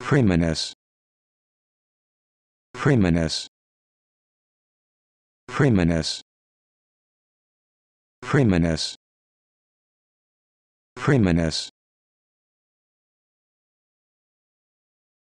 Priminus Priminus Priminus Priminus Priminus